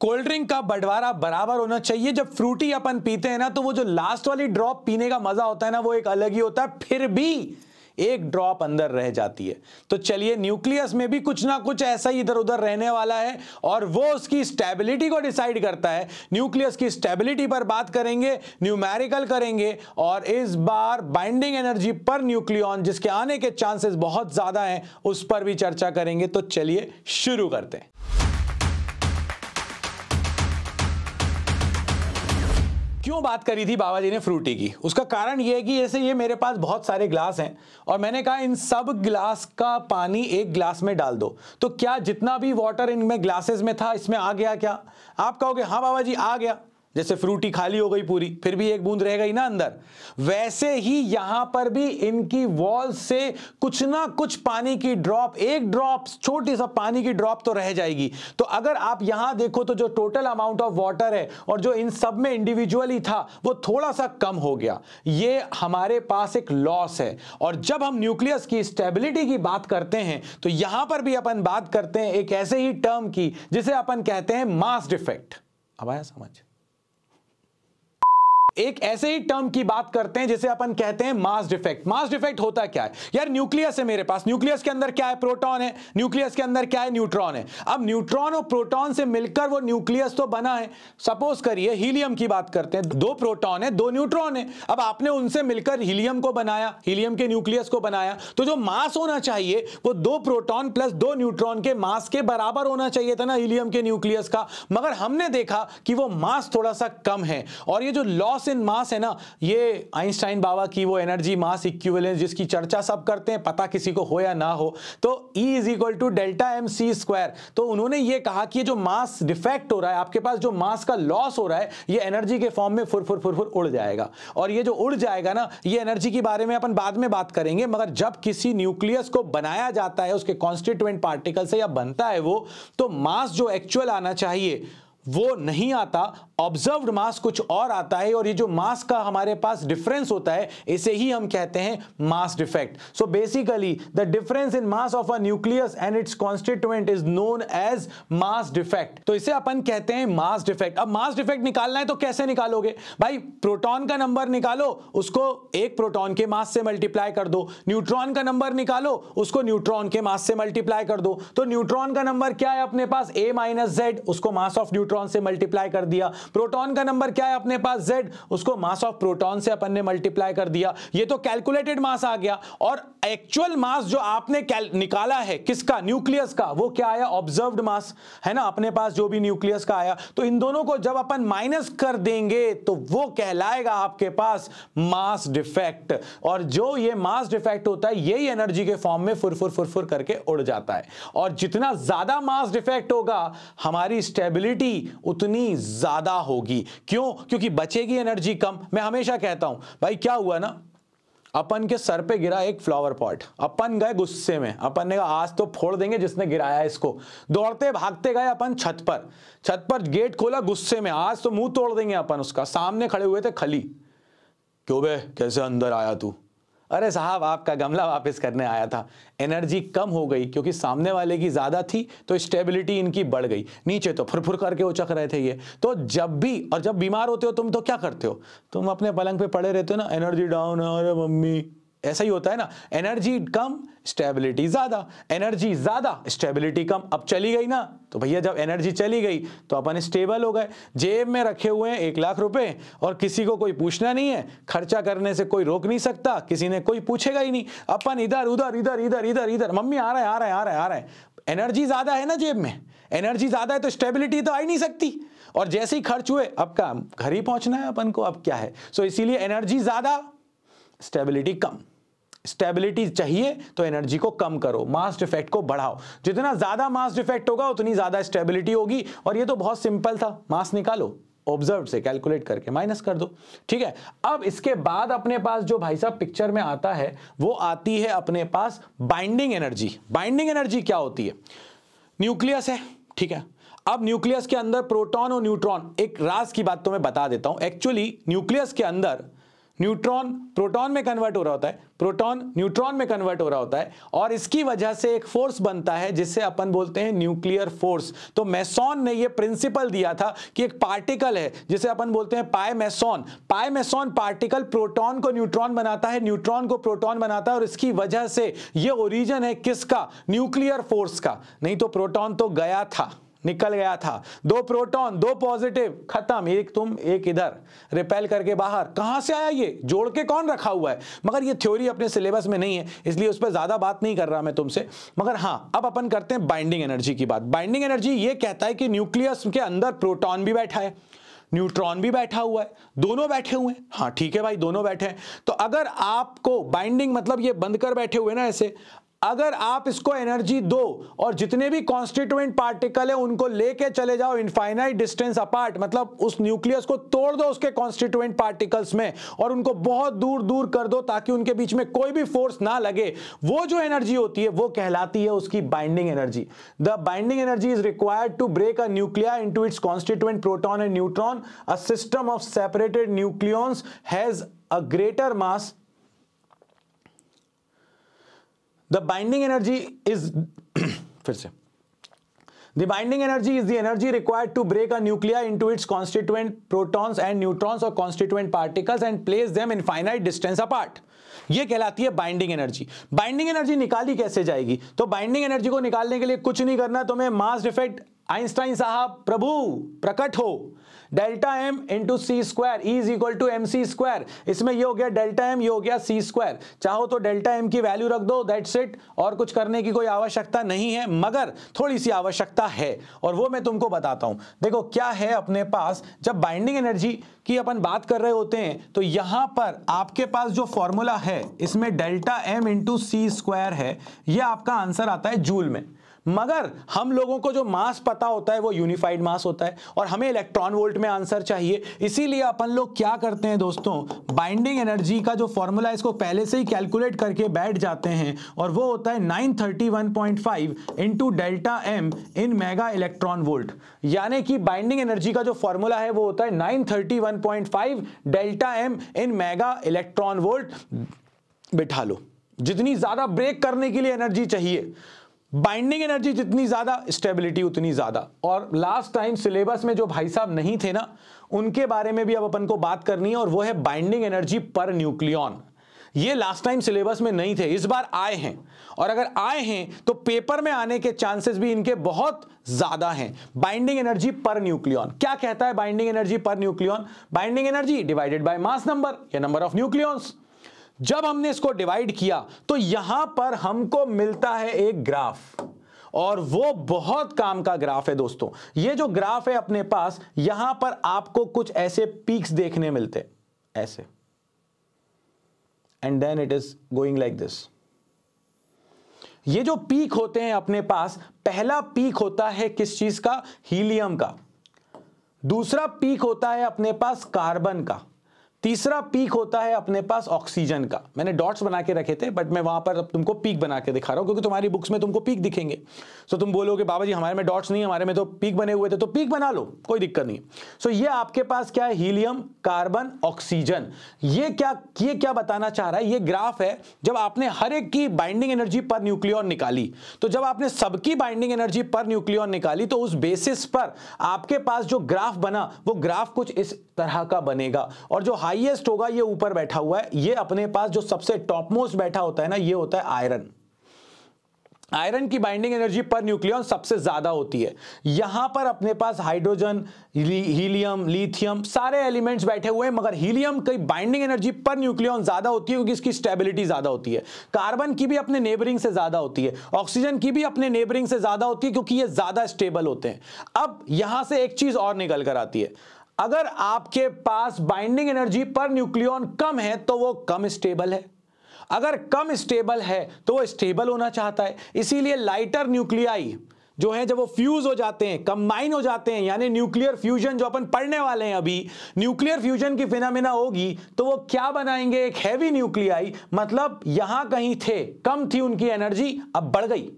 Cold drink का बंटवारा बराबर होना चाहिए जब फ्रूटी अपन पीते हैं ना तो वो जो लास्ट वाली ड्रॉप पीने का मजा होता है ना वो एक अलग ही होता है फिर भी एक ड्रॉप अंदर रह जाती है तो चलिए न्यूक्लियस में भी कुछ ना कुछ ऐसा ही इधर उधर रहने वाला है और वो उसकी स्टेबिलिटी को डिसाइड करता है न्यूक्लियस की स्टेबिलिटी पर बात करेंगे न्यूमेरिकल करेंगे और इस बार बाइंडिंग एनर्जी पर न्यूक्लियन जिसके आने के चांसेस बहुत ज़्यादा हैं उस पर भी चर्चा करेंगे तो चलिए शुरू करते हैं क्यों बात करी थी बाबा जी ने फ्रूटी की उसका कारण यह है कि जैसे ये मेरे पास बहुत सारे ग्लास हैं और मैंने कहा इन सब ग्लास का पानी एक ग्लास में डाल दो तो क्या जितना भी वाटर इनमें ग्लासेस में था इसमें आ गया क्या आप कहोगे हाँ बाबा जी आ गया जैसे फ्रूटी खाली हो गई पूरी फिर भी एक बूंद रह गई ना अंदर वैसे ही यहां पर भी इनकी वॉल से कुछ ना कुछ पानी की ड्रॉप एक ड्रॉप छोटी सा पानी की ड्रॉप तो रह जाएगी तो अगर आप यहां देखो तो जो टोटल अमाउंट ऑफ वाटर है और जो इन सब में इंडिविजुअली था वो थोड़ा सा कम हो गया ये हमारे पास एक लॉस है और जब हम न्यूक्लियस की स्टेबिलिटी की बात करते हैं तो यहां पर भी अपन बात करते हैं एक ऐसे ही टर्म की जिसे अपन कहते हैं मास डिफेक्ट अब आया समझ एक ऐसे ही टर्म की बात करते हैं जिसे अपन कहते हैं मास डिफेक्ट मास डिफेक्ट होता क्या है यार न्यूक्लियस है मेरे पास न्यूक्लियस के अंदर क्या है प्रोटॉन है न्यूक्लियस के अंदर क्या है न्यूट्रॉन है अब न्यूट्रॉन और प्रोटॉन से मिलकर वो न्यूक्लियस तो बना है सपोज करिए हीलियम की बात करते हैं दो प्रोटॉन है दो न्यूट्रॉन है अब आपने उनसे मिलकर हीलियम को बनाया हीलियम के न्यूक्लियस को बनाया तो जो मास होना चाहिए वो दो प्रोटॉन प्लस दो न्यूट्रॉन के मास के बराबर होना चाहिए था ना हीलियम के न्यूक्लियस का मगर हमने देखा कि वो मास थोड़ा सा कम है और ये जो लॉस मास इन मास है ना ये आइंस्टाइन बाबा की वो एनर्जी मास इक्विवेलेंस जिसकी चर्चा सब करते हैं पता किसी को हो या ना हो तो E is equal to delta M C square तो उन्होंने ये कहा कि ये जो मास डिफेक्ट हो रहा है आपके पास जो मास का लॉस हो रहा है ये एनर्जी के फॉर्म में फुर फुर फुर फुर उड़ जाएगा और ये जो उड़ जाएगा ना ये एनर्जी के बारे में अपन बाद में बात करेंगे मगर जब किसी न्यूक्लियस को बनाया जाता है उसके कॉन्स्टिट्यूंट पार्टिकल से या बनता है वो तो मास जो एक्चुअल आना चाहिए वो नहीं आता ऑब्जर्व्ड मास कुछ और आता है और ये जो मास का हमारे पास डिफरेंस होता है इसे ही हम कहते हैं mass defect so basically the difference in mass of a nucleus and its constituent is known as mass defect तो इसे अपन कहते हैं मास डिफेक्ट अब मास डिफेक्ट निकालना है तो कैसे निकालोगे भाई प्रोटॉन का नंबर निकालो उसको एक प्रोटॉन के मास से मल्टीप्लाई कर दो न्यूट्रॉन का नंबर निकालो उसको न्यूट्रॉन के मास से मल्टीप्लाई कर दो तो न्यूट्रॉन का नंबर क्या है अपने पास ए माइनस जेड उसको मास ऑफ न्यूट्रॉन से मल्टीप्लाई कर दिया प्रोटॉन का नंबर क्या है अपने पास जेड उसको मास ऑफ प्रोटॉन से अपन ने मल्टीप्लाई कर दिया ये तो कैलकुलेटेड मास आ गया और एक्चुअल मास जो आपने निकाला है किसका न्यूक्लियस का वो क्या आया ऑब्जर्व मास है ना अपने पास जो भी न्यूक्लियस का आया तो इन दोनों को जब अपन माइनस कर देंगे तो वो कहलाएगा आपके पास मास डिफेक्ट और जो ये मास डिफेक्ट होता है यही एनर्जी के फॉर्म में फुरफुर फुरफुर करके उड़ जाता है और जितना ज्यादा मास डिफेक्ट होगा हमारी स्टेबिलिटी उतनी ज्यादा होगी क्यों क्योंकि बचेगी एनर्जी कम मैं हमेशा कहता हूं भाई क्या हुआ ना अपन के सर पे गिरा एक फ्लावर पॉट अपन गए गुस्से में अपन ने कहा आज तो फोड़ देंगे जिसने गिराया इसको दौड़ते भागते गए अपन छत पर छत पर गेट खोला गुस्से में आज तो मुंह तोड़ देंगे अपन उसका सामने खड़े हुए थे खली क्यों बे कैसे अंदर आया तू अरे साहब आपका गमला वापस करने आया था एनर्जी कम हो गई क्योंकि सामने वाले की ज़्यादा थी तो स्टेबिलिटी इनकी बढ़ गई नीचे तो फुरफुर करके उचक रहे थे ये तो जब भी और जब बीमार होते हो तुम तो क्या करते हो तुम अपने पलंग पे पड़े रहते हो ना एनर्जी डाउन अरे मम्मी ऐसा ही होता है ना एनर्जी कम स्टेबिलिटी ज़्यादा एनर्जी ज़्यादा स्टेबिलिटी कम अब चली गई ना तो भैया जब एनर्जी चली गई तो अपन स्टेबल हो गए जेब में रखे हुए हैं एक लाख रुपए और किसी को कोई पूछना नहीं है खर्चा करने से कोई रोक नहीं सकता किसी ने कोई पूछेगा ही नहीं अपन इधर उधर इधर इधर इधर इधर मम्मी आ रहे आ रहे आ रहे आ रहे एनर्जी ज़्यादा है ना जेब में एनर्जी ज़्यादा है तो स्टेबिलिटी तो आ ही नहीं सकती और जैसे ही खर्च हुए अब का घर ही पहुंचना है अपन को अब क्या है सो इसीलिए एनर्जी ज़्यादा स्टेबिलिटी कम स्टेबिलिटी चाहिए तो एनर्जी को कम करो मास डिफेक्ट को बढ़ाओ जितना ज़्यादा मास डिफेक्ट होगा उतनी ज़्यादा स्टेबिलिटी होगी और ये तो बहुत सिंपल था मास निकालो ऑब्जर्व से कैलकुलेट करके माइनस कर दो ठीक है अब इसके बाद अपने पास जो भाई साहब पिक्चर में आता है वो आती है अपने पास बाइंडिंग एनर्जी बाइंडिंग एनर्जी क्या होती है न्यूक्लियस है ठीक है अब न्यूक्लियस के अंदर प्रोटॉन और न्यूट्रॉन एक राज की बात तो मैं बता देता हूं एक्चुअली न्यूक्लियस के अंदर न्यूट्रॉन प्रोटॉन में कन्वर्ट हो रहा होता है प्रोटॉन न्यूट्रॉन में कन्वर्ट हो रहा होता है और इसकी वजह से एक फोर्स बनता है जिसे अपन बोलते हैं न्यूक्लियर फोर्स तो मैसॉन ने ये प्रिंसिपल दिया था कि एक पार्टिकल है जिसे अपन बोलते हैं pi meson pi meson particle proton को न्यूट्रॉन बनाता है न्यूट्रॉन को प्रोटॉन बनाता है और इसकी वजह से यह ओरिजन है किसका न्यूक्लियर फोर्स का नहीं तो प्रोटॉन तो गया था निकल गया था दो प्रोटॉन दो पॉजिटिव खत्म एक तुम एक इधर रिपेल करके बाहर कहां से आया ये जोड़ के कौन रखा हुआ है मगर ये थ्योरी अपने सिलेबस में नहीं है इसलिए उस पर ज्यादा बात नहीं कर रहा मैं तुमसे मगर हाँ अब अपन करते हैं बाइंडिंग एनर्जी की बात बाइंडिंग एनर्जी ये कहता है कि न्यूक्लियस के अंदर प्रोटॉन भी बैठा है न्यूट्रॉन भी बैठा हुआ है दोनों बैठे हुए हैं हाँ ठीक है भाई दोनों बैठे हैं तो अगर आपको बाइंडिंग मतलब ये बंद कर बैठे हुए ना ऐसे अगर आप इसको एनर्जी दो और जितने भी कॉन्स्टिट्यूएंट पार्टिकल है उनको लेके चले जाओ इनफाइनाइट डिस्टेंस अपार्ट मतलब उस न्यूक्लियस को तोड़ दो उसके कॉन्स्टिट्यूएंट पार्टिकल्स में और उनको बहुत दूर दूर कर दो ताकि उनके बीच में कोई भी फोर्स ना लगे वो जो एनर्जी होती है वो कहलाती है उसकी binding energy the binding energy is required to break a nuclei in its constituent proton and neutron a system of separated nucleons has a greater mass the binding energy is फिर से The binding energy is the energy required to break a nuclei into its constituent protons and neutrons or constituent particles and place them in finite distance apart. ये कहलाती है binding energy binding energy निकाली कैसे जाएगी तो binding energy को निकालने के लिए कुछ नहीं करना तुम्हें मास डिफेक्ट आइंस्टाइन साहब प्रभु प्रकट हो delta M into C square is equal to M C square इसमें ये हो गया डेल्टा एम ये हो गया सी स्क्वायर चाहो तो डेल्टा एम की वैल्यू रख दो दैट्स इट और कुछ करने की कोई आवश्यकता नहीं है मगर थोड़ी सी आवश्यकता है और वो मैं तुमको बताता हूं देखो क्या है अपने पास जब बाइंडिंग एनर्जी की अपन बात कर रहे होते हैं तो यहां पर आपके पास जो फॉर्मूला है इसमें delta M into C square है यह आपका आंसर आता है जूल में मगर हम लोगों को जो मास पता होता है वो यूनिफाइड मास होता है और हमें इलेक्ट्रॉन वोल्ट में आंसर चाहिए इसीलिए अपन लोग क्या करते हैं दोस्तों बाइंडिंग एनर्जी का जो फॉर्मूला इसको पहले से ही कैलकुलेट करके बैठ जाते हैं और वो होता है 931.5 into delta M in mega electron volt यानी कि बाइंडिंग एनर्जी का जो फॉर्मूला है वो होता है five delta M in mega electron volt बिठा लो जितनी ज्यादा ब्रेक करने के लिए एनर्जी चाहिए बाइंडिंग एनर्जी जितनी ज़्यादा स्टेबिलिटी उतनी ज़्यादा और लास्ट टाइम सिलेबस में जो भाई साहब नहीं थे ना उनके बारे में भी अब अपन को बात करनी है और वो है बाइंडिंग एनर्जी पर न्यूक्लियॉन ये लास्ट टाइम सिलेबस में नहीं थे इस बार आए हैं और अगर आए हैं तो पेपर में आने के चांसेस भी इनके बहुत ज्यादा हैं बाइंडिंग एनर्जी पर न्यूक्लियॉन क्या कहता है binding energy per nucleon binding energy divided by mass number या नंबर ऑफ न्यूक्लियॉन्स जब हमने इसको डिवाइड किया तो यहां पर हमको मिलता है एक ग्राफ और वो बहुत काम का ग्राफ है दोस्तों ये जो ग्राफ है अपने पास यहां पर आपको कुछ ऐसे पीक्स देखने मिलते ऐसे and then it is going like this ये जो पीक होते हैं अपने पास पहला पीक होता है किस चीज का हीलियम का दूसरा पीक होता है अपने पास कार्बन का तीसरा पीक होता है अपने पास ऑक्सीजन का मैंने डॉट्स बना के रखे थे बट मैं वहां पर अब तुमको पीक बना के दिखा रहा हूं क्योंकि तुम्हारी बुक्स में तुमको पीक दिखेंगे सो तुम बोलोगे बाबा जी हमारे में डॉट्स नहीं हमारे में तो पीक बने हुए थे तो पीक बना लो कोई दिक्कत नहीं सो ये आपके पास क्या है हीलियम कार्बन ऑक्सीजन ये क्या ये क्या बताना चाह रहा है ये ग्राफ है जब आपने हर एक की बाइंडिंग एनर्जी पर न्यूक्लियॉन निकाली तो जब आपने सबकी बाइंडिंग एनर्जी पर न्यूक्लियॉन निकाली तो उस बेसिस पर आपके पास जो ग्राफ बना वो ग्राफ कुछ इस तरह का बनेगा और जो हाईएस्ट होगा ये ऊपर बैठा हुआ है ये अपने पास जो सबसे टॉप मोस्ट बैठा होता है ना ये होता है आयरन आयरन की बाइंडिंग एनर्जी पर न्यूक्लियन सबसे ज्यादा होती है यहां पर अपने पास हाइड्रोजन हीलियम लिथियम सारे एलिमेंट्स बैठे हुए हैं मगर हीलियम की बाइंडिंग एनर्जी पर न्यूक्लियन ज्यादा होती है क्योंकि इसकी स्टेबिलिटी ज्यादा होती है कार्बन की भी अपने नेबरिंग से ज्यादा होती है ऑक्सीजन की भी अपने नेबरिंग से ज्यादा होती है क्योंकि ये ज्यादा स्टेबल होते हैं अब यहां से एक चीज और निकल कर आती है अगर आपके पास बाइंडिंग एनर्जी पर न्यूक्लियॉन कम है तो वो कम स्टेबल है अगर कम स्टेबल है तो वो स्टेबल होना चाहता है इसीलिए लाइटर न्यूक्लियाई जो है जब वो फ्यूज हो जाते हैं कंबाइन हो जाते हैं यानी न्यूक्लियर फ्यूजन जो अपन पढ़ने वाले हैं अभी न्यूक्लियर फ्यूजन की फिनामिना होगी तो वो क्या बनाएंगे एक हैवी न्यूक्लियाई मतलब यहां कहीं थे कम थी उनकी एनर्जी अब बढ़ गई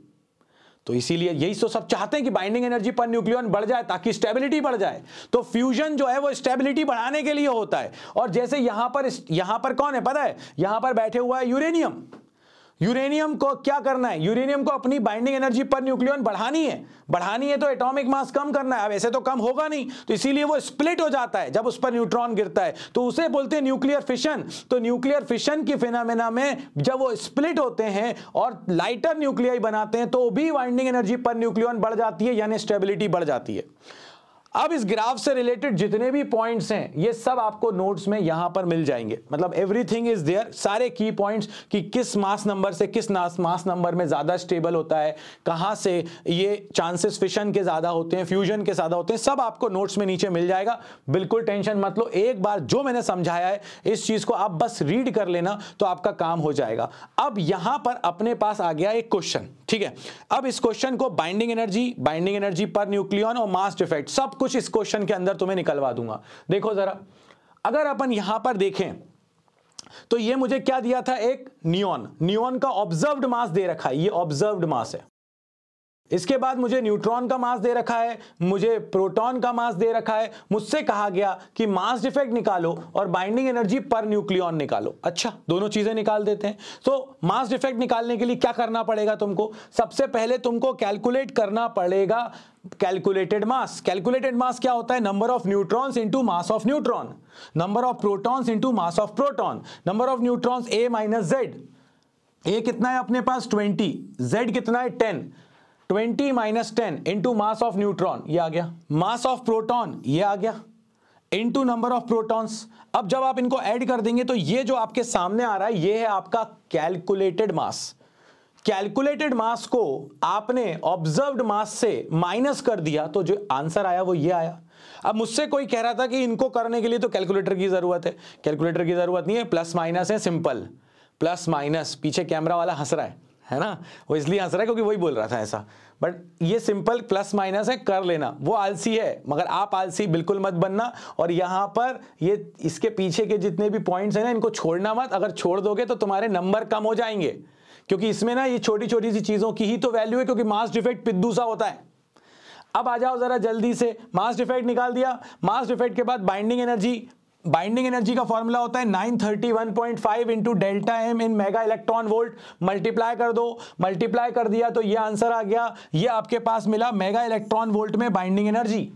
तो इसीलिए यही तो सब चाहते हैं कि बाइंडिंग एनर्जी पर न्यूक्लियन बढ़ जाए ताकि स्टेबिलिटी बढ़ जाए तो फ्यूजन जो है वो स्टेबिलिटी बढ़ाने के लिए होता है और जैसे यहां पर यहां पर कौन है पता है यहां पर बैठे हुआ है यूरेनियम यूरेनियम को क्या करना है यूरेनियम को अपनी बाइंडिंग एनर्जी पर न्यूक्लियन बढ़ानी है बढ़ानी है तो एटॉमिक मास कम करना है अब ऐसे तो कम होगा नहीं तो इसीलिए वो स्प्लिट हो जाता है जब उस पर न्यूट्रॉन गिरता है तो उसे बोलते हैं न्यूक्लियर फिशन तो न्यूक्लियर फिशन की फिनामिना में जब वो स्प्लिट होते हैं और लाइटर न्यूक्लियाई बनाते हैं तो भी बाइंडिंग एनर्जी पर न्यूक्लियन बढ़ जाती है यानी स्टेबिलिटी बढ़ जाती है अब इस ग्राफ से रिलेटेड जितने भी पॉइंट्स हैं ये सब आपको नोट्स में यहां पर मिल जाएंगे मतलब एवरीथिंग इज देयर सारे की पॉइंट्स कि किस मास नंबर से किस मास नंबर में ज्यादा स्टेबल होता है कहां से ये चांसेस फिशन के ज्यादा होते हैं फ्यूजन के ज्यादा होते हैं सब आपको नोट्स में नीचे मिल जाएगा बिल्कुल टेंशन मत लो एक बार जो मैंने समझाया है इस चीज को आप बस रीड कर लेना तो आपका काम हो जाएगा अब यहां पर अपने पास आ गया एक क्वेश्चन ठीक है अब इस क्वेश्चन को binding energy binding energy per nucleon और मास डिफेक्ट सब कुछ इस क्वेश्चन के अंदर तुम्हें निकलवा दूंगा देखो जरा अगर अपन यहां पर देखें तो ये मुझे क्या दिया था एक नियोन नियोन का ऑब्जर्व्ड मास दे रखा है ये ऑब्जर्व्ड मास है इसके बाद मुझे न्यूट्रॉन का मास दे रखा है मुझे प्रोटॉन का मास दे रखा है मुझसे कहा गया कि मास डिफेक्ट निकालो और बाइंडिंग एनर्जी पर न्यूक्लियॉन निकालो अच्छा दोनों चीजें निकाल देते हैं तो मास डिफेक्ट निकालने के लिए क्या करना पड़ेगा तुमको सबसे पहले तुमको कैलकुलेट करना पड़ेगा कैलकुलेटेड मास कैलकुलेटेड मास क्या होता है number of neutrons into mass of neutron number of protons into mass of proton number of neutrons A minus Z A कितना है अपने पास 20 जेड कितना है 10 20 minus ten into mass of neutron ये आ गया मास ऑफ प्रोटॉन ये आ गया इंटू नंबर ऑफ प्रोटॉन्स अब जब आप इनको ऐड कर देंगे तो ये जो आपके सामने आ रहा है ये है आपका कैलकुलेटेड मास कैलकुलेटेड मास को आपने ऑब्जर्व्ड मास से माइनस कर दिया तो जो आंसर आया वो ये आया अब मुझसे कोई कह रहा था कि इनको करने के लिए तो कैलकुलेटर की ज़रूरत है कैलकुलेटर की ज़रूरत नहीं है प्लस माइनस है सिंपल प्लस माइनस पीछे कैमरा वाला हंस रहा है है ना वो इसलिए हंस रहा है क्योंकि वही बोल रहा था ऐसा बट ये सिंपल प्लस माइनस है कर लेना वो आलसी है मगर आप आलसी बिल्कुल मत बनना और यहां पर ये इसके पीछे के जितने भी पॉइंट्स हैं ना इनको छोड़ना मत अगर छोड़ दोगे तो तुम्हारे नंबर कम हो जाएंगे क्योंकि इसमें ना ये छोटी छोटी सी चीज़ों की ही तो वैल्यू है क्योंकि मास डिफेक्ट पिद्दू सा होता है अब आ जाओ ज़रा जल्दी से मास डिफेक्ट निकाल दिया मास डिफेक्ट के बाद बाइंडिंग एनर्जी बाइंडिंग एनर्जी का फॉर्मूला होता है 931.5 into delta M in mega electron volt multiply कर दो मल्टीप्लाई कर दिया तो ये आंसर आ गया ये आपके पास मिला मेगा इलेक्ट्रॉन वोल्ट में बाइंडिंग एनर्जी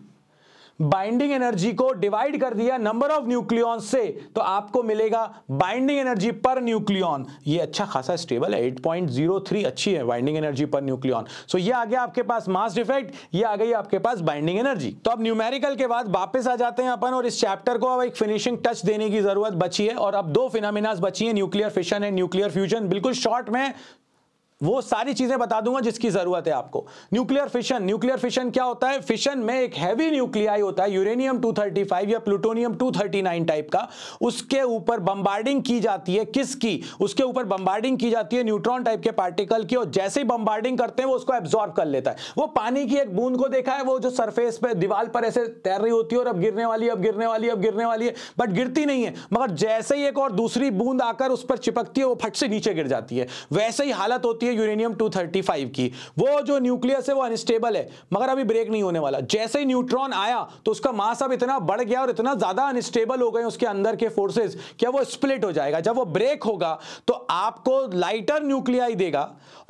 बाइंडिंग एनर्जी को डिवाइड कर दिया नंबर ऑफ न्यूक्लियॉन से तो आपको मिलेगा बाइंडिंग एनर्जी पर न्यूक्लियॉन ये अच्छा खासा स्टेबल है 8.03 अच्छी है binding energy per nucleon so ये आ गया आपके पास मास डिफेक्ट ये आ गई आपके पास बाइंडिंग एनर्जी तो अब न्यूमेरिकल के बाद वापस आ जाते हैं अपन और इस चैप्टर को अब एक फिनिशिंग टच देने की जरूरत बची है और अब दो फिनामिनास बची है nuclear fission and nuclear fusion बिल्कुल शॉर्ट में वो सारी चीजें बता दूंगा जिसकी जरूरत है आपको न्यूक्लियर फिशन न्यूक्लियर फिशन क्या होता है फिशन में एक हैवी न्यूक्लियाई होता है यूरेनियम 235 या प्लूटोनियम 239 टाइप का उसके ऊपर बम्बार्डिंग की जाती है किसकी उसके ऊपर बम्बार्डिंग की जाती है न्यूट्रॉन टाइप के पार्टिकल की और जैसे ही बम्बार्डिंग करते हैं वो उसको एब्जॉर्व कर लेता है वो पानी की एक बूंद को देखा है वो जो सरफेस पर दीवार पर ऐसे तैर रही होती है और अब गिरने वाली अब गिरने वाली अब गिरने वाली है बट गिरती नहीं है मगर जैसे ही एक और दूसरी बूंद आकर उस पर चिपकती है वो फट से नीचे गिर जाती है वैसे ही हालत होती सकती है यूरेनियम 235 की वो जो न्यूक्लियस है वो अनस्टेबल है मगर अभी ब्रेक नहीं होने वाला जैसे ही न्यूट्रॉन आया तो उसका मास अब इतना बढ़ गया और इतना ज्यादा अनस्टेबल हो गए उसके अंदर के फोर्सेज क्या वो स्प्लिट हो जाएगा जब वो ब्रेक होगा तो आपको लाइटर न्यूक्लिया देगा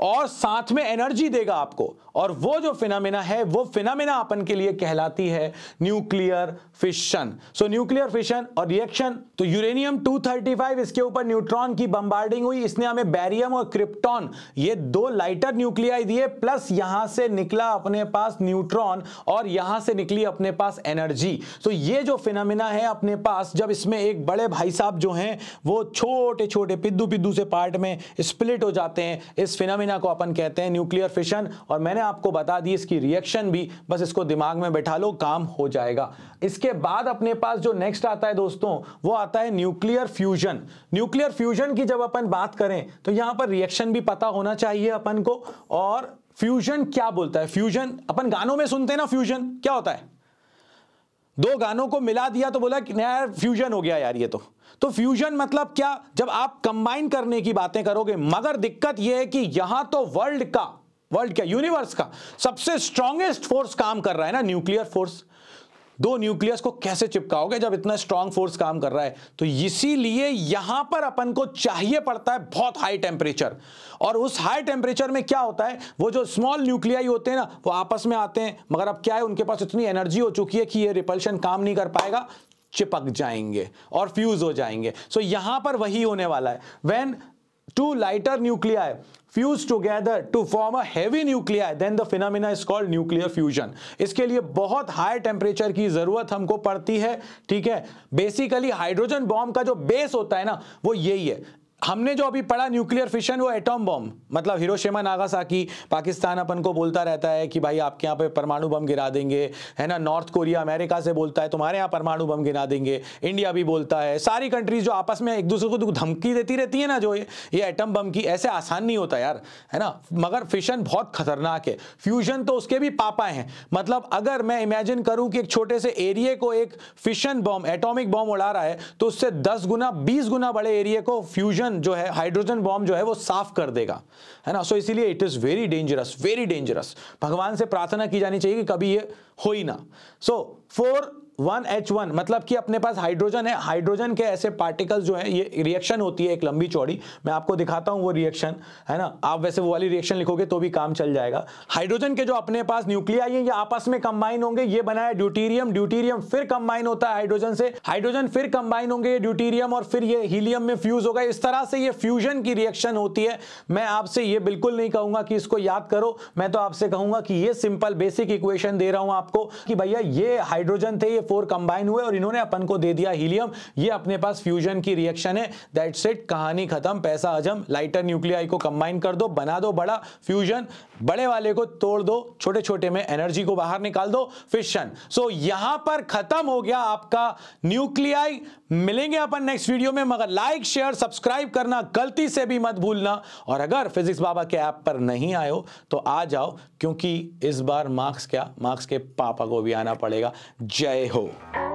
और साथ में एनर्जी देगा आपको और वो जो फिनामिना है वो फिनामिना अपन के लिए कहलाती है nuclear fission so nuclear fission और रिएक्शन तो यूरेनियम 235 इसके ऊपर न्यूट्रॉन की बम्बार्डिंग हुई इसने हमें बैरियम और क्रिप्टॉन ये दो लाइटर न्यूक्लियाई दिए प्लस यहां से निकला अपने पास न्यूट्रॉन और यहां से निकली अपने पास एनर्जी तो ये जो फिनमिना है अपने पास जब इसमें एक बड़े भाई साहब जो हैं वो छोटे छोटे पिद्दू पिद्दू से पार्ट में स्प्लिट हो जाते हैं इस फिनमिना को अपन कहते हैं न्यूक्लियर फिशन और मैंने आपको बता दी इसकी रिएक्शन भी बस इसको दिमाग में बैठा लो काम हो जाएगा इसके बाद अपने पास जो नेक्स्ट आता है दोस्तों वो आता है न्यूक्लियर फ्यूजन न्यूक्लियर फ्यूजन की जब अपन बात करें तो यहां पर रिएक्शन भी पता होना चाहिए अपन को और फ्यूजन क्या बोलता है फ्यूजन अपन गानों में सुनते हैं ना फ्यूजन क्या होता है दो गानों को मिला दिया तो बोला कि यार फ्यूजन हो गया यार ये तो तो फ्यूजन मतलब क्या जब आप कंबाइन करने की बातें करोगे मगर दिक्कत यह है कि यहां तो वर्ल्ड का वर्ल्ड का यूनिवर्स का सबसे स्ट्रॉन्गेस्ट फोर्स काम कर रहा है ना न्यूक्लियर फोर्स दो न्यूक्लियस को कैसे चिपकाओगे जब इतना स्ट्रांग फोर्स काम कर रहा है तो इसीलिए यहां पर अपन को चाहिए पड़ता है बहुत हाई टेम्परेचर और उस हाई टेम्परेचर में क्या होता है वो जो स्मॉल न्यूक्लियाई होते हैं ना वो आपस में आते हैं मगर अब क्या है उनके पास इतनी एनर्जी हो चुकी है कि ये रिपल्शन काम नहीं कर पाएगा चिपक जाएंगे और फ्यूज हो जाएंगे सो so, यहां पर वही होने वाला है when two lighter nuclei fuse together to form a heavy nuclei then the phenomena is called nuclear fusion इसके लिए बहुत हाई टेम्परेचर की जरूरत हमको पड़ती है ठीक है बेसिकली हाइड्रोजन बॉम्ब का जो बेस होता है ना वो यही है हमने जो अभी पढ़ा न्यूक्लियर फिशन वो एटॉम बम मतलब हिरोशिमा नागासाकी पाकिस्तान अपन को बोलता रहता है कि भाई आपके यहाँ पे परमाणु बम गिरा देंगे है ना नॉर्थ कोरिया अमेरिका से बोलता है तुम्हारे यहाँ परमाणु बम गिरा देंगे इंडिया भी बोलता है सारी कंट्रीज जो आपस में एक दूसरे को धमकी देती रहती है ना जो ये एटम बम की ऐसे आसान नहीं होता यार है ना मगर फिशन बहुत खतरनाक है फ्यूजन तो उसके भी पापा हैं मतलब अगर मैं इमेजिन करूँ कि एक छोटे से एरिए को एक फिशन बॉम्ब एटोमिक बॉम्ब उड़ा रहा है तो उससे दस गुना बीस गुना बड़े एरिए को फ्यूजन हाइड्रोजन जो है हाइड्रोजन बॉम्ब जो है वो साफ कर देगा है ना सो so इसीलिए it is very dangerous very dangerous भगवान से प्रार्थना की जानी चाहिए कि कभी ये हो ही ना so four one H one मतलब कि अपने पास हाइड्रोजन है हाइड्रोजन के ऐसे पार्टिकल्स जो है ये रिएक्शन होती है एक लंबी चौड़ी मैं आपको दिखाता हूँ वो रिएक्शन है ना आप वैसे वो वाली रिएक्शन लिखोगे तो भी काम चल जाएगा हाइड्रोजन के जो अपने पास न्यूक्लिया ये आपस में कंबाइन होंगे ये बनाया ड्यूटीरियम ड्यूटीरियम फिर कंबाइन होता है हाइड्रोजन से हाइड्रोजन फिर कंबाइन होंगे ये ड्यूटीरियम और फिर ये हीलियम में फ्यूज होगा इस तरह से ये फ्यूजन की रिएक्शन होती है मैं आपसे ये बिल्कुल नहीं कहूंगा कि इसको याद करो मैं तो आपसे कहूंगा कि ये सिंपल बेसिक इक्वेशन दे रहा हूं आपको कि भैया ये हाइड्रोजन थे ये फोर कंबाइन हुए और इन्होंने अपन को दे दिया हीलियम ये अपने पास फ्यूजन की रिएक्शन है दैट सेट कहानी खत्म पैसा हजम लाइटर न्यूक्लियाई को कंबाइन कर दो बना दो बड़ा फ्यूजन बड़े वाले को तोड़ दो छोटे छोटे में एनर्जी को बाहर निकाल दो फिशन सो so, यहां पर खत्म हो गया आपका न्यूक्लियाई मिलेंगे अपन नेक्स्ट वीडियो में मगर लाइक शेयर सब्सक्राइब करना गलती से भी मत भूलना और अगर फिजिक्स बाबा के ऐप पर नहीं आए हो तो आ जाओ क्योंकि इस बार मार्क्स क्या मार्क्स के पापा को भी आना पड़ेगा जय हो